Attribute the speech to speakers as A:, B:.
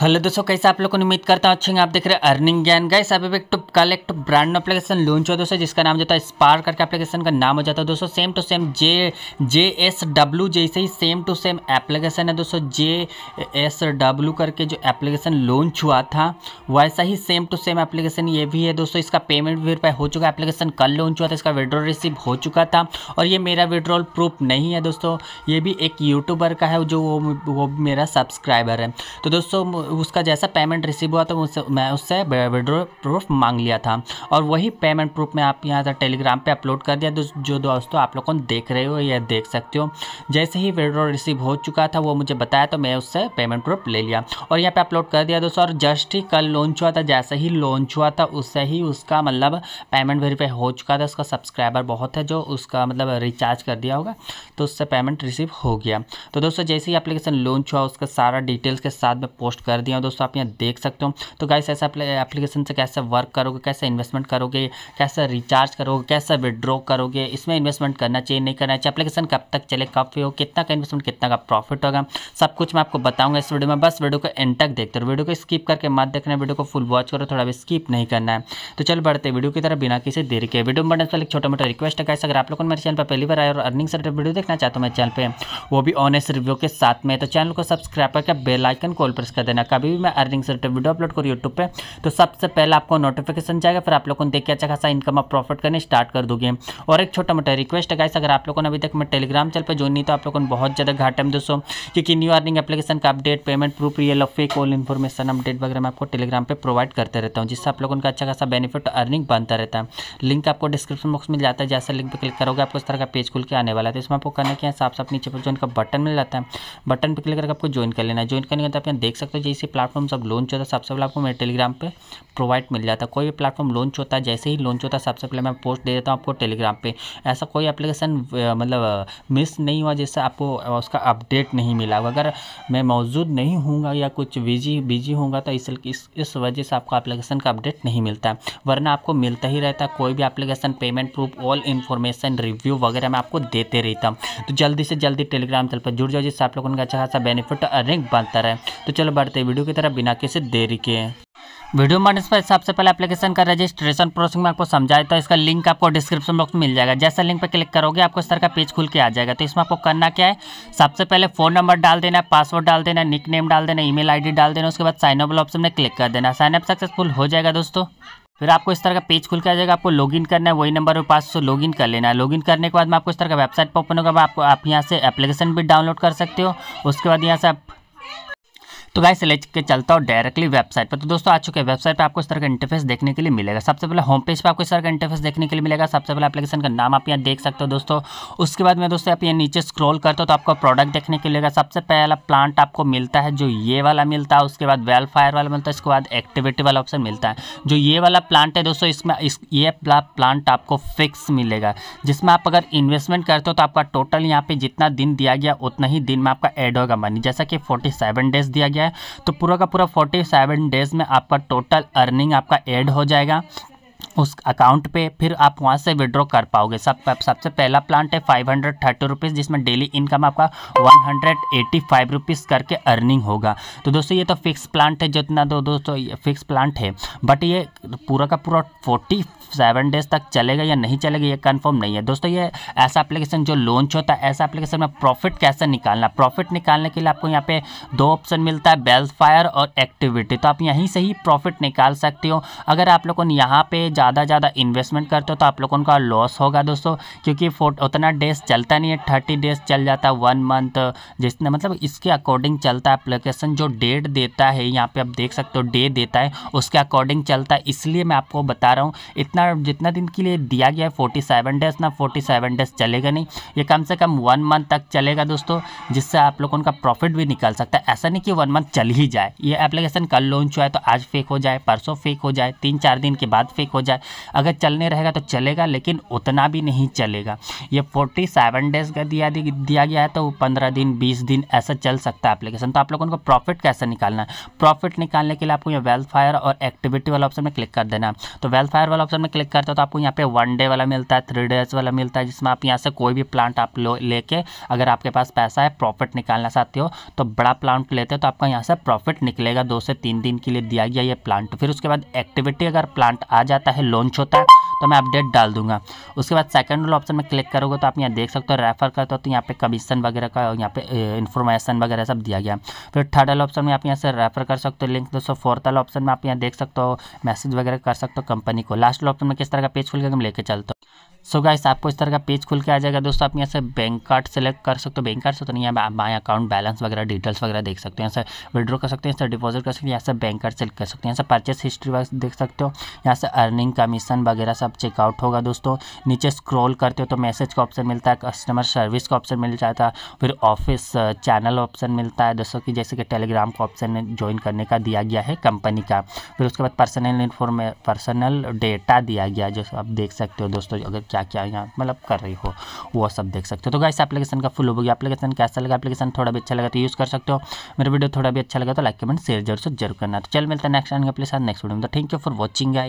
A: hello दोस्तों कैसे आप लोग को उम्मीद करता हूँ अच्छे आप देख रहे हैं अर्निंग ज्ञान गाइस अभी एक टू कल एक टू ब्रांड एप्लीकेशन लॉन्च हुआ दोस्तों जिसका नाम जाता है स्पार करके एप्लीकेशन का नाम हो जाता है दोस्तों same to same J J S W जैसे ही सेम टू सेम एप्लीकेशन है दोस्तों जे एस डब्ल्यू करके जो एप्लीकेशन लॉन्च हुआ था वैसा ही सेम टू सेम एप्लीकेशन ये भी है दोस्तों इसका पेमेंट भी रुपये हो चुका एप्लीकेशन कल लॉन्च हुआ था इसका विड्रॉल रिसीव हो चुका था और ये मेरा विड्रॉल प्रूफ नहीं है दोस्तों ये भी एक यूट्यूबर का है जो वो वो मेरा सब्सक्राइबर है तो दोस्तों उसका जैसा पेमेंट रिसीव हुआ था उससे मैं उससे विड्रो प्रूफ मांग लिया था और वही पेमेंट प्रूफ मैं आप यहाँ से टेलीग्राम पे अपलोड कर दिया जो दोस्तों आप लोगों देख रहे हो या देख सकते हो जैसे ही विड्रो रिसीव हो चुका था वो मुझे बताया तो मैं उससे पेमेंट प्रूफ ले लिया और यहाँ पर अपलोड कर दिया दोस्तों और जस्ट ही कल लॉन्च हुआ था जैसे ही लॉन्च हुआ था उससे ही उसका मतलब पेमेंट वेरीफाई हो चुका था उसका सब्सक्राइबर बहुत है जो उसका मतलब रिचार्ज कर दिया होगा तो उससे पेमेंट रिसीव हो गया तो दोस्तों जैसे ही एप्लीकेशन लॉन्च हुआ उसका सारा डिटेल्स के साथ में पोस्ट कर कर दिया दोस्तों आप यहाँ देख सकते हो तो गाइस ऐसा एप्लीकेशन से कैसे वर्क करोगे कैसे इन्वेस्टमेंट करोगे कैसे रिचार्ज करोगे कैसे विड्रॉ करोगे इसमें इन्वेस्टमेंट करना चाहिए नहीं करना चाहिए एप्लीकेशन कब तक चले कब हो कितना का इन्वेस्टमेंट कितना का प्रॉफिट होगा सब कुछ मैं आपको बताऊंगा इस वीडियो में बस वीडियो को एंड तक देखते रहो वीडियो को स्किप करके मत देखना है वीडियो को फुल वॉच करो थोड़ा भी स्किप नहीं करना है तो चल बढ़ते वीडियो की तरफ बिना किसी देर के वीडियो में बढ़ने से छोटा मोटा रिक्वेस्ट है कैसे अगर आप लोग मेरे चैनल पर पहली बार आए और अर्निंग सर्टिफिकेट वीडियो देखना चाहते हो मेरे चैनल पर वो भी ऑनेस्ट रिव्यू के साथ में तो चैनल को सब्सक्राइब करके बेलाइकन कॉल प्रेस कर देना कभी भी मैं अर्निंग से रिलेटेड वीडियो अपलोड करूँ यूट्यूब पर तो सबसे पहले आपको नोटिफिकेशन जाएगा फिर आप लोगों ने देखिए अच्छा खासा इनकम आप प्रॉफिट करने स्टार्ट कर दोगे और एक छोटा मोटा रिक्वेस्ट है गाइस अगर आप लोगों ने अभी तक मैं टेलीग्राम चैनल पर जो नहीं तो आप लोगों को बहुत ज़्यादा घाटा में दोस्तों क्योंकि न्यू अर्निंग एप्लीकेशन का update payment proof real fake all information update वगैरह मैं आपको टेलीग्राम पर प्रोवाइड करते रहता हूँ जिससे आप लोगों का अच्छा खासा बेनिफिट अर्निंग बनता रहता है लिंक आपको डिस्क्रिप्शन बॉक्स में जाता है जैसे लिंक पर क्लिक करोगे आपको इस तरह का पेज खुल के आने वाला है तो इसमें आपको करना क्या है साफ साफ नीचे पर जो इनका बटन मिल जाता है बटन पर क्लिक करके आपको ज्वाइन कर लेना है ज्वाइन करने के बाद आप यहाँ देख सकते हो जैसे प्लेटफॉर्म सब लॉन्च होता है सबसे पहले आपको मेरे टेलीग्राम पे प्रोवाइड मिल जाता है कोई भी प्लेटफॉर्म लॉन्च होता है जैसे ही लॉन्च होता है सबसे पहले मैं पोस्ट दे देता हूँ आपको टेलीग्राम पे ऐसा कोई एप्लीकेशन मतलब मिस नहीं हुआ जैसे आपको उसका अपडेट नहीं मिला अगर मैं मौजूद नहीं हूँ या कुछ बिजी बिजी होगा तो इस इस, वजह से आपको एप्लीकेशन का अपडेट नहीं मिलता वरना आपको मिलता ही रहता कोई भी application payment proof all information review वगैरह मैं आपको देते रहता हूँ तो जल्दी से जल्दी टेलीग्राम चल पर जुड़ जाओ जिससे आप लोगों का अच्छा खासा बेनिफिट अर्निंग बनता रहे तो चलो बढ़ते करते हैं वीडियो की तरह बिना किसी देरी के वीडियो मानने पर सबसे पहले एप्लीकेशन का रजिस्ट्रेशन प्रोसेसिंग में आपको समझाए तो इसका लिंक आपको डिस्क्रिप्शन बॉक्स में मिल जाएगा जैसा लिंक पर क्लिक करोगे आपको इस तरह का पेज खुल के आ जाएगा तो इसमें आपको करना क्या है सबसे पहले फोन नंबर डाल देना पासवर्ड डाल देना निक नेम डाल देना ई मेल डाल देना उसके बाद साइन अपल ऑप्शन में क्लिक कर देना साइनअप सक्सेसफुल हो जाएगा दोस्तों फिर आपको इस तरह का पेज खुल के आ जाएगा आपको लॉगिन करना है वही नंबर और पास से लॉगिन कर लेना है लॉगिन करने के बाद में आपको इस तरह का वेबसाइट पर ओपन होगा आपको आप यहाँ से एप्लीकेशन भी डाउनलोड कर सकते हो उसके बाद यहाँ से आप तो गाइस सिलेक्ट के चलता हूँ डायरेक्टली वेबसाइट पर तो दोस्तों आ चुके हैं वेबसाइट पर आपको इस तरह का इंटरफेस देखने के लिए मिलेगा सबसे पहले होम पेज पर आपको इस तरह का इंटरफेस देखने के लिए मिलेगा सबसे पहले एप्लीकेशन का नाम आप यहाँ देख सकते हो दोस्तों उसके बाद में दोस्तों आप यहाँ नीचे स्क्रॉल करते हो तो आपको प्रोडक्ट देखने के लिए मिलेगा सबसे पहला प्लांट आपको मिलता है जो ये वाला मिलता है उसके बाद वेलफायर वाला मिलता है उसके बाद एक्टिविटी वाला ऑप्शन मिलता है जो ये वाला प्लांट है दोस्तों इसमें इस ये प्लांट आपको फिक्स मिलेगा जिसमें आप अगर इन्वेस्टमेंट करते हो तो आपका टोटल यहाँ पर जितना दिन दिया गया उतना ही दिन में आपका एड होगा मनी जैसा कि सेवन डेज दिया गया है तो पूरा का पूरा फोर्टी सेवन डेज में आपका टोटल अर्निंग आपका एड हो जाएगा उस अकाउंट पे फिर आप वहाँ से विड्रॉ कर पाओगे सब सबसे पहला प्लांट है फाइव हंड्रेड थर्टी रुपीज़ जिसमें डेली इनकम आपका one hundred eighty five rupees करके अर्निंग होगा तो दोस्तों ये तो फिक्स प्लांट है जितना दो दोस्तों ये फिक्स प्लांट है बट ये पूरा का पूरा फोर्टी सेवन डेज तक चलेगा या नहीं चलेगा ये कन्फर्म नहीं है दोस्तों ये ऐसा एप्लीकेशन जो लॉन्च होता है ऐसा एप्लीकेशन में प्रॉफिट कैसे निकालना प्रॉफिट निकालने के लिए आपको यहाँ पे दो ऑप्शन मिलता है बेल्स फायर और एक्टिविटी तो आप यहीं से ही प्रॉफिट निकाल सकते हो अगर आप लोगों ने यहाँ पे ज़्यादा ज़्यादा इन्वेस्टमेंट करते हो तो आप लोगों का लॉस होगा दोस्तों क्योंकि उतना डेज चलता नहीं है थर्टी डेज चल जाता है वन मंथ जिसने मतलब इसके अकॉर्डिंग चलता है अप्लीकेशन जो डेट देता है यहाँ पे आप देख सकते हो डे देता है उसके अकॉर्डिंग चलता है इसलिए मैं आपको बता रहा हूँ इतना जितना दिन के लिए दिया गया है फोर्टी सेवन डेज ना फोर्टी सेवन डेज चलेगा नहीं ये कम से कम वन मंथ तक चलेगा दोस्तों जिससे आप लोगों का प्रॉफिट भी निकल सकता है ऐसा नहीं कि वन मंथ चल ही जाए ये एप्लीकेशन कल लॉन्च हुआ है तो आज फेक हो जाए परसों फेक हो जाए तीन चार दिन के बाद फेक हो हो जाए अगर चलने रहेगा तो चलेगा लेकिन उतना भी नहीं चलेगा ये फोर्टी सेवन डेज़ का दिया दिया गया है तो पंद्रह दिन बीस दिन ऐसा चल सकता है एप्लीकेशन तो आप लोगों को प्रॉफिट कैसे निकालना है प्रॉफिट निकालने के लिए आपको यहाँ वेल्थफायर और एक्टिविटी वाला ऑप्शन में क्लिक कर देना तो वेल्थफायर वाला ऑप्शन में क्लिक करते हो तो आपको यहाँ पे वन डे वाला मिलता है थ्री डेज वाला मिलता है जिसमें आप यहाँ से कोई भी प्लांट आप लेके अगर आपके पास पैसा है प्रॉफिट निकालना चाहते हो तो बड़ा प्लांट लेते हो तो आपका यहाँ से प्रॉफिट निकलेगा दो से तीन दिन के लिए दिया गया ये प्लांट फिर उसके बाद एक्टिविटी अगर प्लांट आ जाता है रहता है लॉन्च होता है तो मैं अपडेट डाल दूंगा उसके बाद सेकंड वाला ऑप्शन में क्लिक करोगे तो आप यहाँ देख सकते हो रेफर करते हो तो यहाँ पे कमीशन वगैरह का यहाँ पे इन्फॉर्मेशन वगैरह सब दिया गया फिर थर्ड वाला ऑप्शन में आप यहाँ से रेफर कर सकते हो लिंक दोस्तों फोर्थ वाला ऑप्शन में आप यहाँ देख सकते हो मैसेज वगैरह कर सकते हो कंपनी को लास्ट वाला ऑप्शन में किस तरह का पेज खुल गया तुम लेकर चलते हो सो गाइस आपको इस तरह का पेज खुल के आ जाएगा दोस्तों आप यहाँ से बैंक कार्ड सेलेक्ट कर सकते हो बैंक कार्ड से तो नहीं यहाँ आप माई अकाउंट बैलेंस वगैरह डिटेल्स वगैरह देख सकते हो यहाँ से विड्रॉ कर सकते हैं यहाँ से डिपॉजिट कर सकते हैं यहाँ से बैंक कार्ड सेलेक्ट कर सकते हैं यहाँ से परचेस हिस्ट्री देख सकते हो यहाँ से अर्निंग कमीशन वगैरह सब चेकआउट होगा दोस्तों नीचे स्क्रॉल करते हो तो मैसेज का ऑप्शन मिलता है कस्टमर सर्विस का ऑप्शन मिल जाता है फिर ऑफिस चैनल ऑप्शन मिलता है दोस्तों की जैसे कि टेलीग्राम का ऑप्शन ज्वाइन करने का दिया गया है कंपनी का फिर उसके बाद पर्सनल इन्फॉर्मे पर्सनल डेटा दिया गया जो आप देख सकते हो दोस्तों अगर क्या क्या यहाँ मतलब कर रही हो वो सब देख सकते हो तो गाइस एप्लीकेशन का फुल होगी एप्लीकेशन कैसा लगा एप्लीकेशन थोड़ा भी अच्छा लगा तो यूज़ कर सकते हो मेरा वीडियो थोड़ा भी अच्छा लगा तो लाइक कमेंट शेयर जरूर से जरूर करना तो चल मिलता है नेक्स्ट आने के साथ नेक्स्ट वीडियो में तो थैंक यू फॉर वॉचिंग